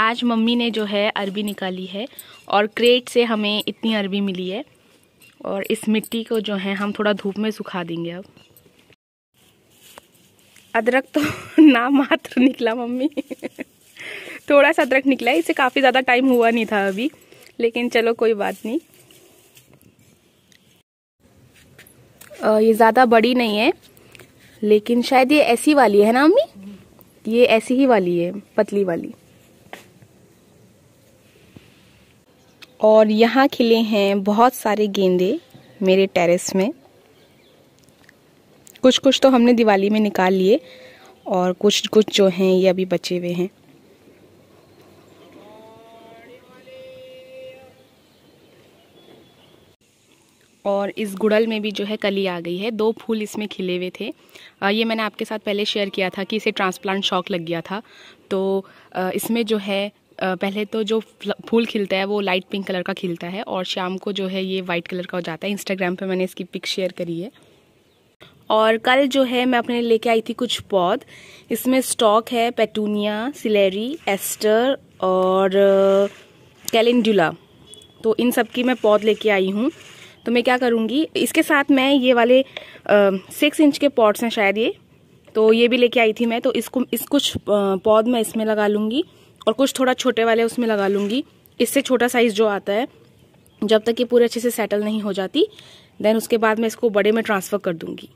आज मम्मी ने जो है अरबी निकाली है और क्रेट से हमें इतनी अरबी मिली है और इस मिट्टी को जो है हम थोड़ा धूप में सुखा देंगे अब अदरक तो ना मात्र निकला मम्मी थोड़ा सा अदरक निकला इसे काफ़ी ज़्यादा टाइम हुआ नहीं था अभी लेकिन चलो कोई बात नहीं आ, ये ज़्यादा बड़ी नहीं है लेकिन शायद ये ऐसी वाली है ना मम्मी ये ऐसी ही वाली है पतली वाली और यहाँ खिले हैं बहुत सारे गेंदे मेरे टेरेस में कुछ कुछ तो हमने दिवाली में निकाल लिए और कुछ कुछ जो हैं ये अभी बचे हुए हैं और इस गुड़ल में भी जो है कली आ गई है दो फूल इसमें खिले हुए थे ये मैंने आपके साथ पहले शेयर किया था कि इसे ट्रांसप्लांट शॉक लग गया था तो इसमें जो है पहले तो जो फूल खिलता है वो लाइट पिंक कलर का खिलता है और शाम को जो है ये वाइट कलर का हो जाता है इंस्टाग्राम पे मैंने इसकी पिक शेयर करी है और कल जो है मैं अपने लेके आई थी कुछ पौध इसमें स्टॉक है पेटूनिया सिलेरी एस्टर और कैलेंडुला तो इन सब की मैं पौध लेके आई हूँ तो मैं क्या करूँगी इसके साथ मैं ये वाले सिक्स इंच के पॉट्स हैं शायद ये तो ये भी लेके आई थी मैं तो इसको इस कुछ पौध मैं इसमें लगा लूँगी और कुछ थोड़ा छोटे वाले उसमें लगा लूँगी इससे छोटा साइज़ जो आता है जब तक ये पूरे अच्छे से सेटल नहीं हो जाती देन उसके बाद मैं इसको बड़े में ट्रांसफ़र कर दूँगी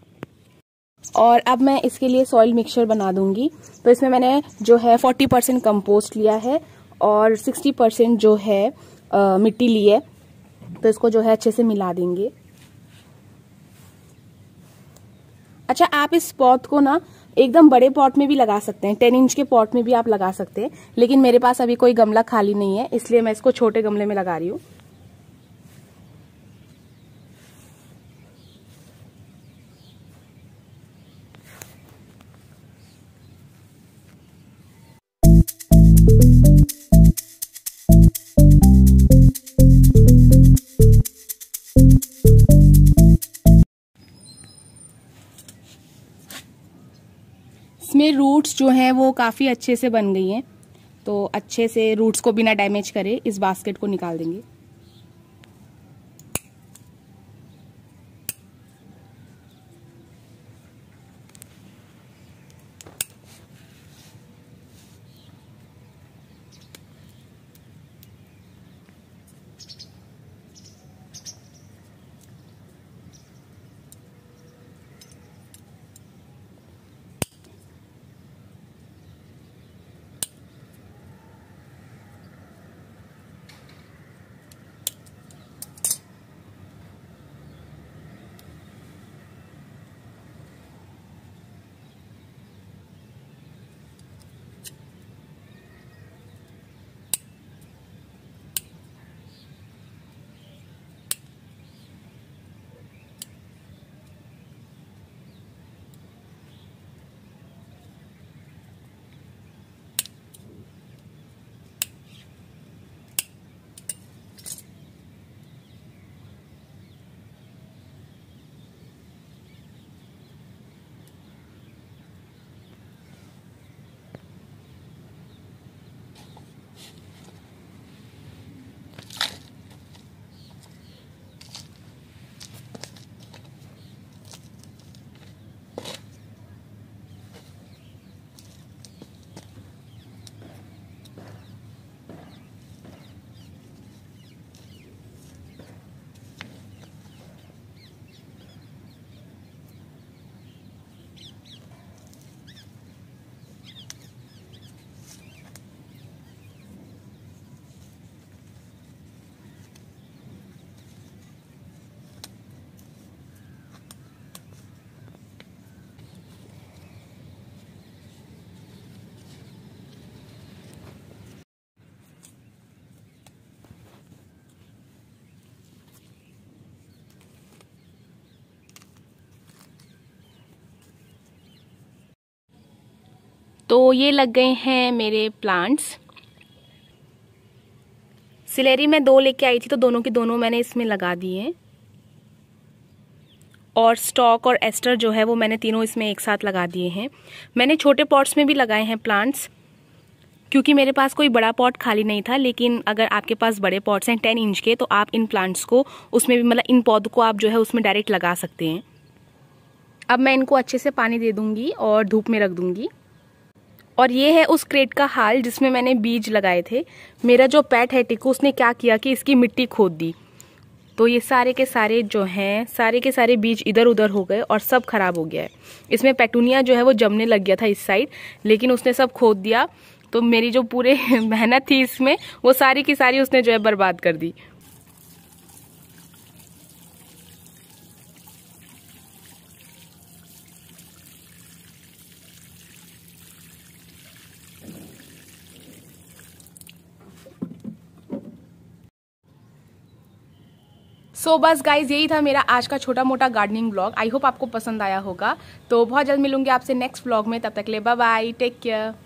और अब मैं इसके लिए सॉइल मिक्सचर बना दूंगी तो इसमें मैंने जो है 40 परसेंट कम्पोस्ट लिया है और 60 परसेंट जो है आ, मिट्टी ली है तो इसको जो है अच्छे से मिला देंगे अच्छा आप इस पौध को ना एकदम बड़े पॉट में भी लगा सकते हैं टेन इंच के पॉट में भी आप लगा सकते हैं लेकिन मेरे पास अभी कोई गमला खाली नहीं है इसलिए मैं इसको छोटे गमले में लगा रही हूँ इसमें रूट्स जो हैं वो काफ़ी अच्छे से बन गई हैं तो अच्छे से रूट्स को बिना डैमेज करे इस बास्केट को निकाल देंगे तो ये लग गए हैं मेरे प्लांट्स सिलेरी मैं दो लेके आई थी तो दोनों की दोनों मैंने इसमें लगा दिए और स्टॉक और एस्टर जो है वो मैंने तीनों इसमें एक साथ लगा दिए हैं मैंने छोटे पॉट्स में भी लगाए हैं प्लांट्स क्योंकि मेरे पास कोई बड़ा पॉट खाली नहीं था लेकिन अगर आपके पास बड़े पॉट्स हैं टेन इंच के तो आप इन प्लांट्स को उसमें भी मतलब इन पौधों को आप जो है उसमें डायरेक्ट लगा सकते हैं अब मैं इनको अच्छे से पानी दे दूंगी और धूप में रख दूंगी और ये है उस क्रेट का हाल जिसमें मैंने बीज लगाए थे मेरा जो पैट है टिकू उसने क्या किया कि इसकी मिट्टी खोद दी तो ये सारे के सारे जो हैं सारे के सारे बीज इधर उधर हो गए और सब ख़राब हो गया है इसमें पेटूनिया जो है वो जमने लग गया था इस साइड लेकिन उसने सब खोद दिया तो मेरी जो पूरे मेहनत थी इसमें वो सारी की सारी उसने जो है बर्बाद कर दी सो so, बस गाइज यही था मेरा आज का छोटा मोटा गार्डनिंग ब्लॉग आई होप आपको पसंद आया होगा तो बहुत जल्द मिलूंगी आपसे नेक्स्ट ब्लॉग में तब तक ले बाय टेक केयर